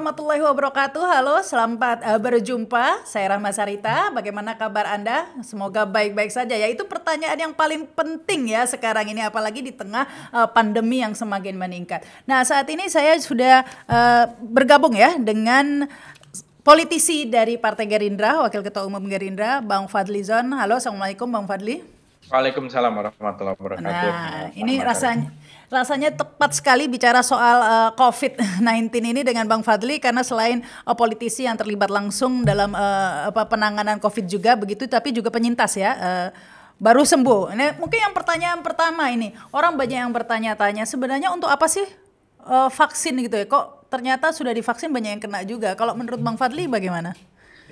warahmatullahi wabarakatuh. Halo, selamat eh, berjumpa. Saya Rahma Sarita. Bagaimana kabar Anda? Semoga baik-baik saja ya. Itu pertanyaan yang paling penting ya sekarang ini apalagi di tengah uh, pandemi yang semakin meningkat. Nah, saat ini saya sudah uh, bergabung ya dengan politisi dari Partai Gerindra, Wakil Ketua Umum Gerindra, Bang Fadlizon. Halo, Assalamualaikum Bang Fadli. Waalaikumsalam warahmatullahi wabarakatuh. Nah, ini rasanya Rasanya tepat sekali bicara soal uh, eh, COVID-19 ini dengan Bang Fadli karena selain uh, politisi yang terlibat langsung dalam uh, apa penanganan COVID juga begitu tapi juga penyintas ya. Uh, baru sembuh. Ini mungkin yang pertanyaan pertama ini orang banyak yang bertanya-tanya sebenarnya untuk apa sih uh, vaksin gitu ya? Kok ternyata sudah divaksin banyak yang kena juga. Kalau menurut Bang Fadli bagaimana?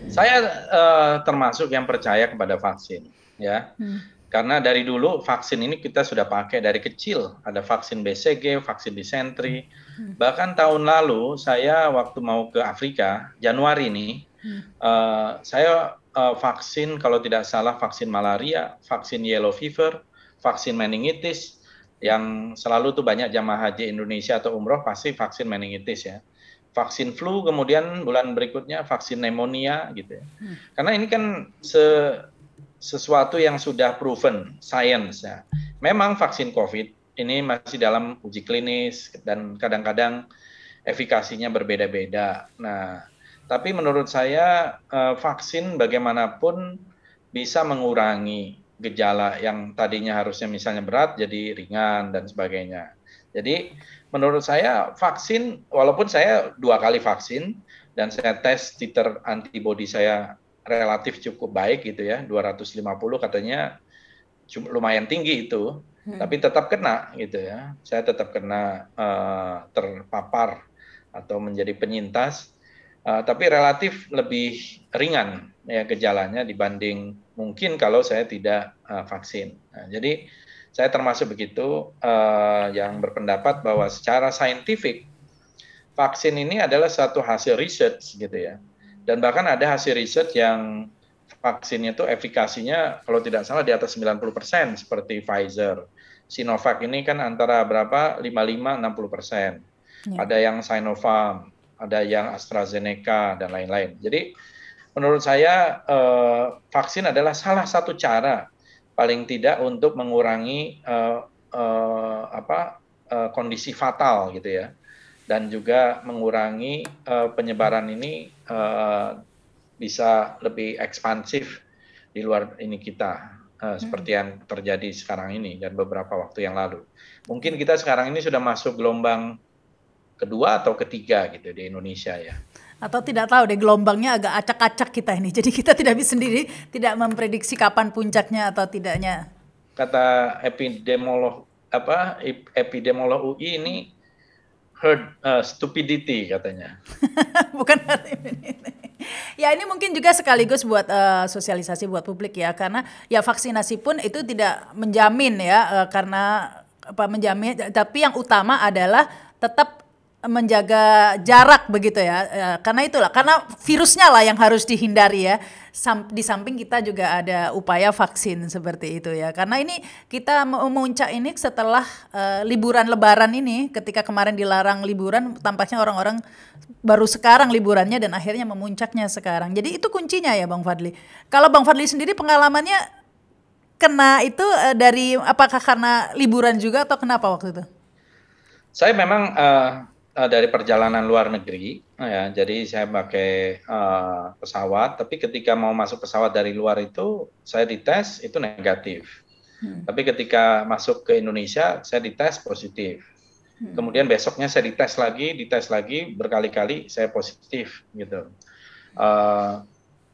Saya uh, termasuk yang percaya kepada vaksin, ya. Hmm. Karena dari dulu vaksin ini kita sudah pakai dari kecil. Ada vaksin BCG, vaksin disentri. Hmm. Bahkan tahun lalu saya waktu mau ke Afrika, Januari ini, hmm. uh, saya uh, vaksin kalau tidak salah vaksin malaria, vaksin yellow fever, vaksin meningitis, yang selalu tuh banyak jamaah haji Indonesia atau umroh pasti vaksin meningitis ya. Vaksin flu kemudian bulan berikutnya vaksin pneumonia gitu ya. Hmm. Karena ini kan se sesuatu yang sudah proven science. Ya. Memang vaksin COVID ini masih dalam uji klinis dan kadang-kadang efikasinya berbeda-beda. Nah, tapi menurut saya eh, vaksin bagaimanapun bisa mengurangi gejala yang tadinya harusnya misalnya berat jadi ringan dan sebagainya. Jadi menurut saya vaksin walaupun saya dua kali vaksin dan saya tes titer antibody saya relatif cukup baik gitu ya 250 katanya lumayan tinggi itu hmm. tapi tetap kena gitu ya saya tetap kena uh, terpapar atau menjadi penyintas uh, tapi relatif lebih ringan ya gejalanya dibanding mungkin kalau saya tidak uh, vaksin nah, jadi saya termasuk begitu uh, yang berpendapat bahwa secara saintifik vaksin ini adalah satu hasil riset gitu ya dan bahkan ada hasil riset yang vaksinnya itu efikasinya kalau tidak salah di atas 90% seperti Pfizer. Sinovac ini kan antara berapa? 55-60 persen. Ya. Ada yang Sinopharm, ada yang AstraZeneca, dan lain-lain. Jadi menurut saya eh, vaksin adalah salah satu cara paling tidak untuk mengurangi eh, eh, apa eh, kondisi fatal gitu ya dan juga mengurangi uh, penyebaran ini uh, bisa lebih ekspansif di luar ini kita uh, seperti yang terjadi sekarang ini dan beberapa waktu yang lalu. Mungkin kita sekarang ini sudah masuk gelombang kedua atau ketiga gitu di Indonesia ya. Atau tidak tahu deh gelombangnya agak acak-acak kita ini. Jadi kita tidak bisa sendiri tidak memprediksi kapan puncaknya atau tidaknya. Kata epidemiolog apa epidemiolog UI ini herd uh, stupidity katanya. Bukan herd immunity. Ya ini mungkin juga sekaligus buat uh, sosialisasi buat publik ya karena ya vaksinasi pun itu tidak menjamin ya uh, karena apa menjamin tapi yang utama adalah tetap menjaga jarak begitu ya. Eh, karena itulah, karena virusnya lah yang harus dihindari ya. di samping kita juga ada upaya vaksin seperti itu ya. Karena ini kita memuncak ini setelah uh, liburan lebaran ini ketika kemarin dilarang liburan tampaknya orang-orang baru sekarang liburannya dan akhirnya memuncaknya sekarang. Jadi itu kuncinya ya Bang Fadli. Kalau Bang Fadli sendiri pengalamannya kena itu uh, dari apakah karena liburan juga atau kenapa waktu itu? Saya memang uh, Eh, dari perjalanan luar negeri, eh, ya, jadi saya pakai uh, pesawat. Tapi ketika mau masuk pesawat dari luar itu, saya dites itu negatif. Hmm. Tapi ketika masuk ke Indonesia, saya dites positif. Hmm. Kemudian besoknya saya dites lagi, dites lagi berkali-kali, saya positif gitu. Uh,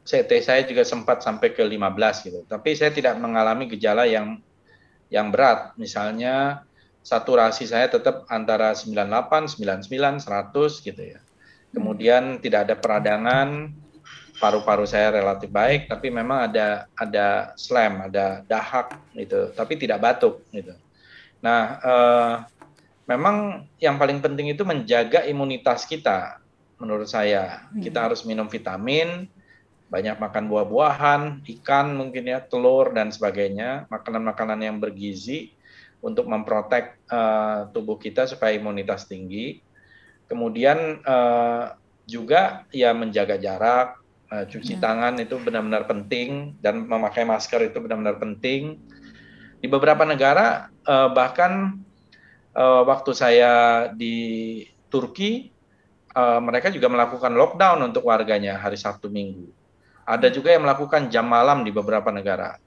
CT saya juga sempat sampai ke 15 gitu. Tapi saya tidak mengalami gejala yang yang berat, misalnya saturasi saya tetap antara 98, 99, 100 gitu ya. Kemudian tidak ada peradangan, paru-paru saya relatif baik, tapi memang ada ada slam, ada dahak gitu, tapi tidak batuk gitu. Nah, eh, memang yang paling penting itu menjaga imunitas kita, menurut saya. Hmm. Kita harus minum vitamin, banyak makan buah-buahan, ikan mungkin ya, telur dan sebagainya, makanan-makanan yang bergizi untuk memprotek uh, eh, tubuh kita supaya imunitas tinggi. Kemudian uh, juga ya menjaga jarak, uh, cuci ya. tangan itu benar-benar penting dan memakai masker itu benar-benar penting. Di beberapa negara uh, bahkan uh, waktu saya di Turki uh, mereka juga melakukan lockdown untuk warganya hari Sabtu Minggu. Ada hmm. juga yang melakukan jam malam di beberapa negara.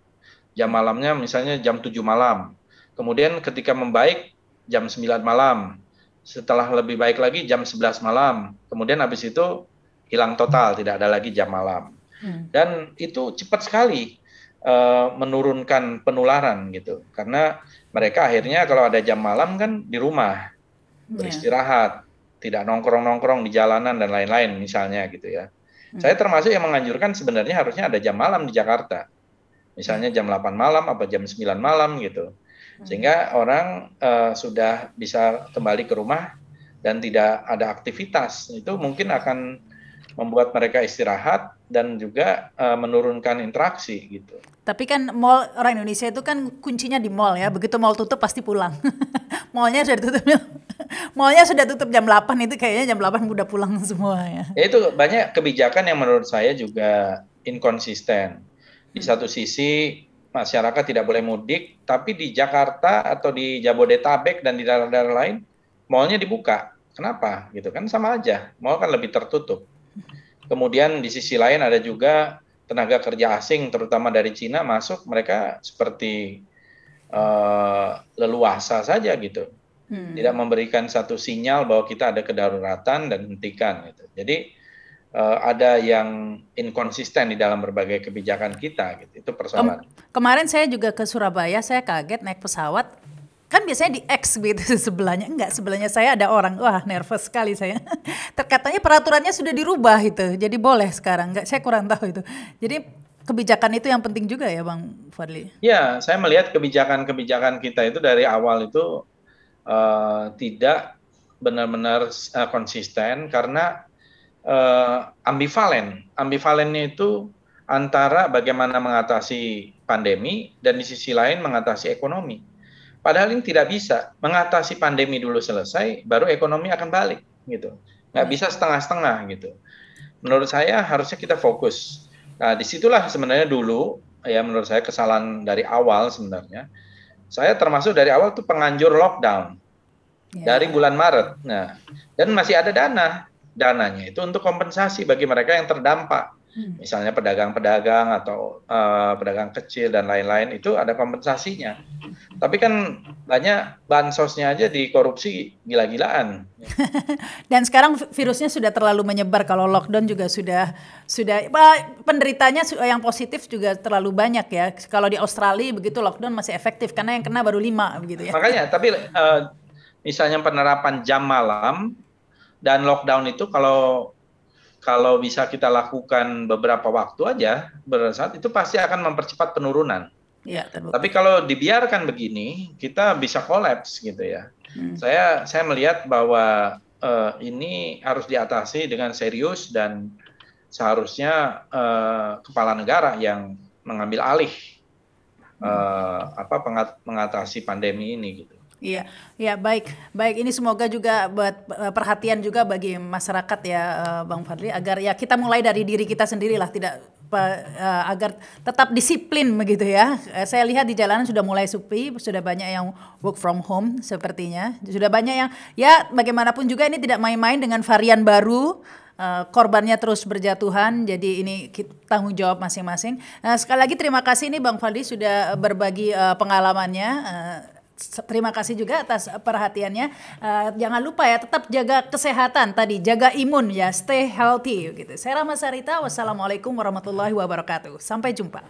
Jam malamnya misalnya jam 7 malam Kemudian ketika membaik jam 9 malam. Setelah lebih baik lagi jam 11 malam. Kemudian habis itu hilang total, tidak ada lagi jam malam. Hmm. Dan itu cepat sekali uh, menurunkan penularan gitu. Karena mereka akhirnya kalau ada jam malam kan di rumah iya. beristirahat, yeah. tidak nongkrong-nongkrong di jalanan dan lain-lain misalnya gitu ya. Hmm. Saya termasuk yang menganjurkan sebenarnya harusnya ada jam malam di Jakarta. Misalnya jam 8 malam apa jam 9 malam gitu sehingga orang uh, sudah bisa kembali ke rumah dan tidak ada aktivitas itu mungkin akan membuat mereka istirahat dan juga uh, menurunkan interaksi gitu. Tapi kan mall orang Indonesia itu kan kuncinya di mall ya. Begitu mall tutup pasti pulang. mallnya sudah tutup. mallnya sudah tutup jam 8 itu kayaknya jam 8 udah pulang semua ya. ya. itu banyak kebijakan yang menurut saya juga inkonsisten. Di hmm. satu sisi masyarakat tidak boleh mudik, tapi di Jakarta atau di Jabodetabek dan di daerah-daerah lain malnya dibuka. Kenapa? Gitu kan sama aja. Mal kan lebih tertutup. Kemudian di sisi lain ada juga tenaga kerja asing terutama dari Cina masuk, mereka seperti uh, leluasa saja gitu. Hmm. Tidak memberikan satu sinyal bahwa kita ada kedaruratan dan hentikan gitu. Jadi uh, ada yang inkonsisten di dalam berbagai kebijakan kita gitu. Itu persoalan. Kemarin saya juga ke Surabaya, saya kaget naik pesawat kan biasanya di X gitu sebelahnya enggak sebelahnya saya ada orang wah nervous sekali saya terkatanya peraturannya sudah dirubah itu jadi boleh sekarang enggak saya kurang tahu itu jadi kebijakan itu yang penting juga ya Bang Fadli ya saya melihat kebijakan-kebijakan kita itu dari awal itu uh, tidak benar-benar uh, konsisten karena uh, eh, ambivalen. Ambivalennya itu antara bagaimana mengatasi pandemi dan di sisi lain mengatasi ekonomi. Padahal ini tidak bisa mengatasi pandemi dulu selesai, baru ekonomi akan balik gitu. Nggak hmm. bisa setengah-setengah gitu. Menurut saya harusnya kita fokus. Nah, disitulah sebenarnya dulu ya menurut saya kesalahan dari awal sebenarnya. Saya termasuk dari awal tuh penganjur lockdown yeah. dari bulan Maret. Nah, dan masih ada dana dananya itu untuk kompensasi bagi mereka yang terdampak. Hmm. Misalnya pedagang-pedagang atau uh, pedagang kecil dan lain-lain itu ada kompensasinya. Tapi kan banyak bansosnya aja di korupsi gila-gilaan. dan sekarang virusnya sudah terlalu menyebar kalau lockdown juga sudah sudah penderitanya yang positif juga terlalu banyak ya. Kalau di Australia begitu lockdown masih efektif karena yang kena baru lima begitu ya. Makanya tapi uh, misalnya penerapan jam malam dan lockdown itu kalau kalau bisa kita lakukan beberapa waktu aja bersaat itu pasti akan mempercepat penurunan. Ya, Tapi kalau dibiarkan begini, kita bisa kolaps gitu ya. Hmm. Saya saya melihat bahwa uh, ini harus diatasi dengan serius dan seharusnya uh, kepala negara yang mengambil alih uh, apa mengatasi pandemi ini gitu. Iya, ya baik, baik. Ini semoga juga buat eh, perhatian juga bagi masyarakat ya, eh, Bang Fadli, agar ya kita mulai dari diri kita sendiri lah, tidak eh, agar tetap disiplin begitu ya. Saya lihat di jalanan sudah mulai sepi, sudah banyak yang work from home sepertinya, sudah banyak yang ya bagaimanapun juga ini tidak main-main dengan varian baru. korbannya terus berjatuhan. Jadi ini tanggung jawab masing-masing. Nah, sekali lagi terima kasih ini, Bang Fadli sudah berbagi pengalamannya terima kasih juga atas perhatiannya. Uh, jangan lupa ya tetap jaga kesehatan tadi, jaga imun ya, stay healthy gitu. Saya Rama Sarita, wassalamualaikum warahmatullahi wabarakatuh. Sampai jumpa.